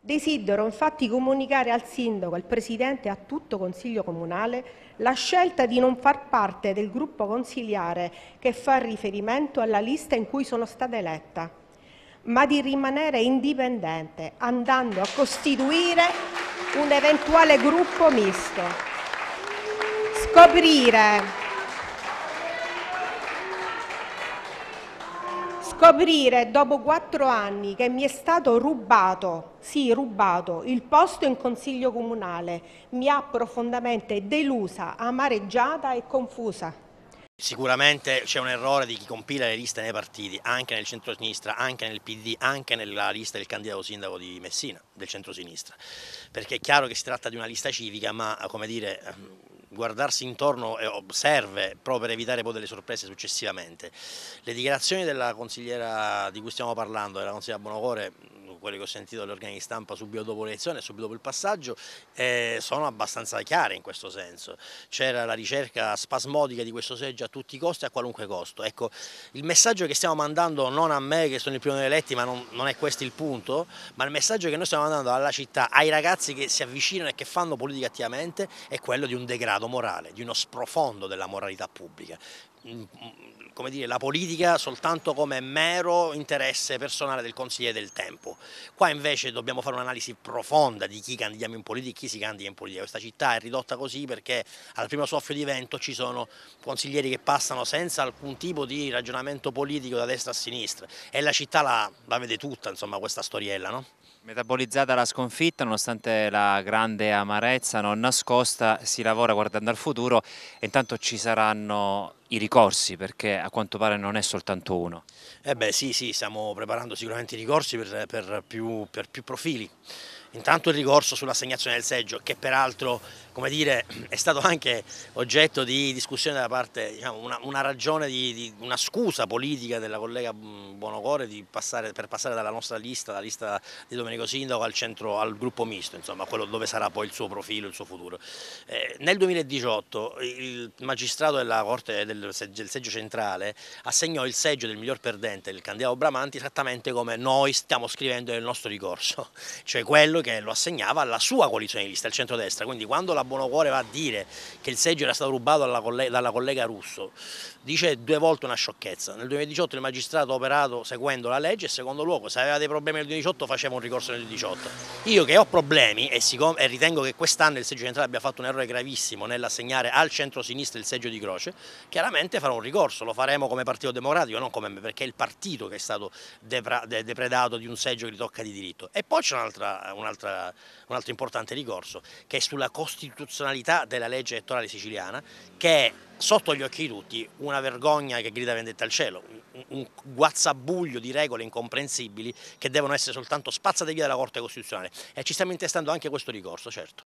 Desidero infatti comunicare al Sindaco, al Presidente e a tutto Consiglio Comunale la scelta di non far parte del gruppo consiliare che fa riferimento alla lista in cui sono stata eletta, ma di rimanere indipendente andando a costituire un eventuale gruppo misto. Scoprire scoprire dopo quattro anni che mi è stato rubato, sì rubato, il posto in consiglio comunale mi ha profondamente delusa, amareggiata e confusa. Sicuramente c'è un errore di chi compila le liste nei partiti, anche nel centro-sinistra, anche nel PD, anche nella lista del candidato sindaco di Messina, del centro-sinistra, perché è chiaro che si tratta di una lista civica, ma come dire, ehm, guardarsi intorno serve proprio per evitare poi delle sorprese successivamente. Le dichiarazioni della consigliera di cui stiamo parlando, della consigliera Bonocore, quelli che ho sentito dagli organi di stampa subito dopo l'elezione, subito dopo il passaggio, eh, sono abbastanza chiare in questo senso. C'era la ricerca spasmodica di questo seggio a tutti i costi e a qualunque costo. Ecco, il messaggio che stiamo mandando non a me che sono il primo degli eletti, ma non, non è questo il punto, ma il messaggio che noi stiamo mandando alla città, ai ragazzi che si avvicinano e che fanno politica attivamente, è quello di un degrado morale, di uno sprofondo della moralità pubblica dire, la politica soltanto come mero interesse personale del consigliere del tempo. Qua invece dobbiamo fare un'analisi profonda di chi candidiamo in politica e chi si candida in politica. Questa città è ridotta così perché al primo soffio di vento ci sono consiglieri che passano senza alcun tipo di ragionamento politico da destra a sinistra e la città la, la vede tutta insomma, questa storiella. No? Metabolizzata la sconfitta, nonostante la grande amarezza non nascosta, si lavora guardando al futuro e intanto ci saranno i ricorsi perché a quanto pare non è soltanto uno. Eh beh sì, sì, stiamo preparando sicuramente i ricorsi per, per, più, per più profili. Intanto il ricorso sull'assegnazione del seggio che peraltro come dire, è stato anche oggetto di discussione da parte, diciamo, una, una ragione, di, di, una scusa politica della collega mm, Buonocore passare, per passare dalla nostra lista, la lista di Domenico Sindaco, al, centro, al gruppo misto, insomma, quello dove sarà poi il suo profilo, il suo futuro. Eh, nel 2018 il magistrato della Corte del, del, seggio centrale assegnò il seggio del miglior perdente, il candidato Bramanti, esattamente come noi stiamo scrivendo nel nostro ricorso, cioè quello che lo assegnava alla sua coalizione di lista, il destra quindi quando la buon cuore va a dire che il seggio era stato rubato dalla collega, dalla collega Russo, dice due volte una sciocchezza. Nel 2018 il magistrato ha operato seguendo la legge e secondo luogo se aveva dei problemi nel 2018 faceva un ricorso nel 2018. Io che ho problemi e, siccome, e ritengo che quest'anno il seggio centrale abbia fatto un errore gravissimo nell'assegnare al centro-sinistra il seggio di Croce, chiaramente farò un ricorso, lo faremo come Partito Democratico, non come me, perché è il partito che è stato depredato di un seggio che gli tocca di diritto. E poi c'è un, un, un altro importante ricorso che è sulla costituzione costituzionalità della legge elettorale siciliana che è sotto gli occhi di tutti una vergogna che grida vendetta al cielo, un guazzabuglio di regole incomprensibili che devono essere soltanto spazzate via dalla Corte Costituzionale e ci stiamo intestando anche questo ricorso, certo.